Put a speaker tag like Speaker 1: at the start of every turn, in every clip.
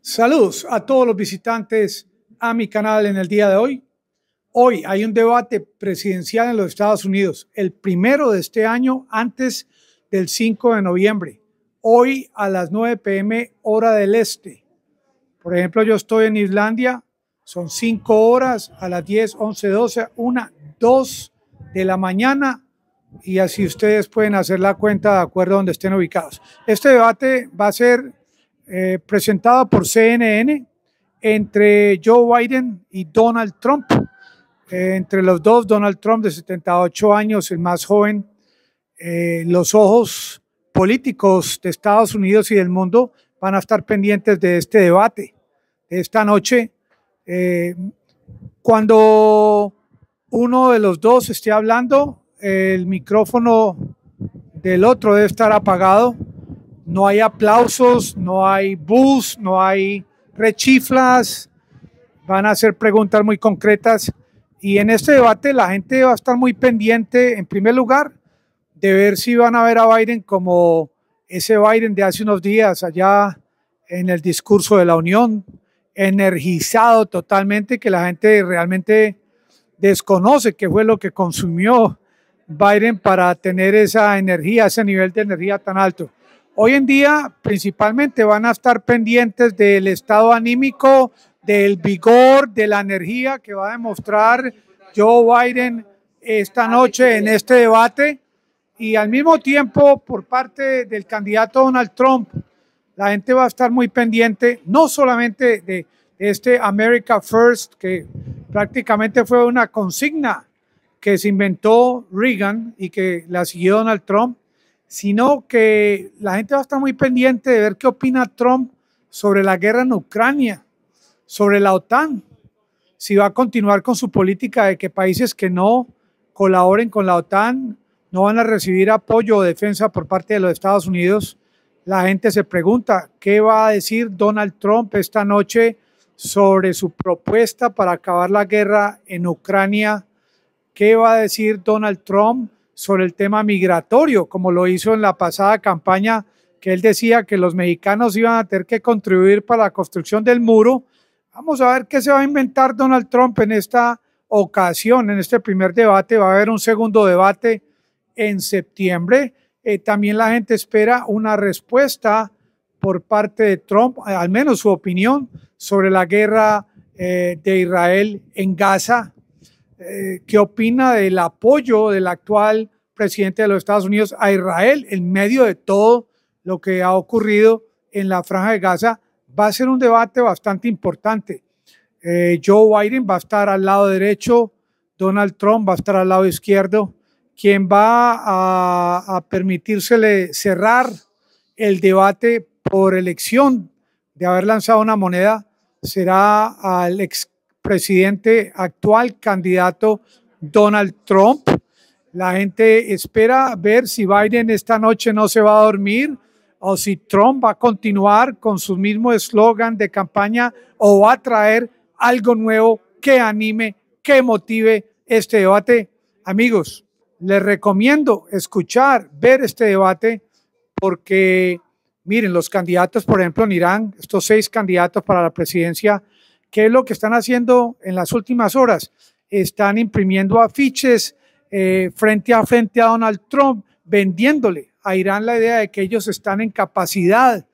Speaker 1: Saludos a todos los visitantes a mi canal en el día de hoy. Hoy hay un debate presidencial en los Estados Unidos, el primero de este año antes del 5 de noviembre. Hoy a las 9 pm hora del este. Por ejemplo, yo estoy en Islandia, son 5 horas a las 10, 11, 12, 1, 2 de la mañana y así ustedes pueden hacer la cuenta de acuerdo a donde estén ubicados. Este debate va a ser eh, presentada por CNN entre Joe Biden y Donald Trump. Eh, entre los dos, Donald Trump de 78 años, el más joven, eh, los ojos políticos de Estados Unidos y del mundo van a estar pendientes de este debate, de esta noche. cuando uno de los dos esté hablando, el micrófono del otro debe estar apagado no hay aplausos, no hay bus, no hay rechiflas, van a ser preguntas muy concretas y en este debate la gente va a estar muy pendiente, en primer lugar, de ver si van a ver a Biden como ese Biden de hace unos días allá en el discurso de la Unión, energizado totalmente, que la gente realmente desconoce qué fue lo que consumió Biden para tener esa energía, ese nivel de energía tan alto. Hoy en día principalmente van a estar pendientes del estado anímico, del vigor, de la energía que va a demostrar Joe Biden esta noche en este debate y al mismo tiempo por parte del candidato Donald Trump. La gente va a estar muy pendiente no solamente de este America First, que prácticamente fue una consigna que se inventó Reagan y que la siguió Donald Trump, sino que la gente va a estar muy pendiente de ver qué opina Trump sobre la guerra en Ucrania, sobre la OTAN, si va a continuar con su política de que países que no colaboren con la OTAN no van a recibir apoyo o defensa por parte de los Estados Unidos. La gente se pregunta, ¿qué va a decir Donald Trump esta noche sobre su propuesta para acabar la guerra en Ucrania? ¿Qué va a decir Donald Trump sobre el tema migratorio, como lo hizo en la pasada campaña que él decía que los mexicanos iban a tener que contribuir para la construcción del muro. Vamos a ver qué se va a inventar Donald Trump en esta ocasión, en este primer debate. Va a haber un segundo debate en septiembre. Eh, también la gente espera una respuesta por parte de Trump, al menos su opinión sobre la guerra eh, de Israel en Gaza eh, qué opina del apoyo del actual presidente de los Estados Unidos a Israel en medio de todo lo que ha ocurrido en la franja de Gaza. Va a ser un debate bastante importante. Eh, Joe Biden va a estar al lado derecho, Donald Trump va a estar al lado izquierdo. Quien va a, a permitírsele cerrar el debate por elección de haber lanzado una moneda será al ex presidente actual candidato Donald Trump. La gente espera ver si Biden esta noche no se va a dormir o si Trump va a continuar con su mismo eslogan de campaña o va a traer algo nuevo que anime, que motive este debate. Amigos, les recomiendo escuchar, ver este debate porque, miren, los candidatos, por ejemplo, en Irán, estos seis candidatos para la presidencia, ¿Qué es lo que están haciendo en las últimas horas? Están imprimiendo afiches eh, frente a frente a Donald Trump, vendiéndole a Irán la idea de que ellos están en capacidad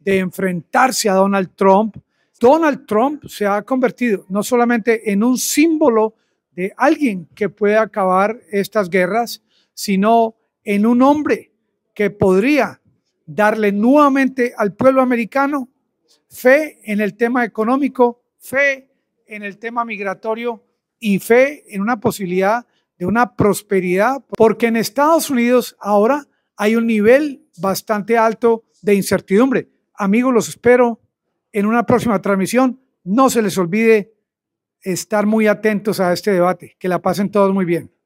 Speaker 1: de enfrentarse a Donald Trump. Donald Trump se ha convertido no solamente en un símbolo de alguien que puede acabar estas guerras, sino en un hombre que podría darle nuevamente al pueblo americano fe en el tema económico fe en el tema migratorio y fe en una posibilidad de una prosperidad, porque en Estados Unidos ahora hay un nivel bastante alto de incertidumbre. Amigos, los espero en una próxima transmisión. No se les olvide estar muy atentos a este debate. Que la pasen todos muy bien.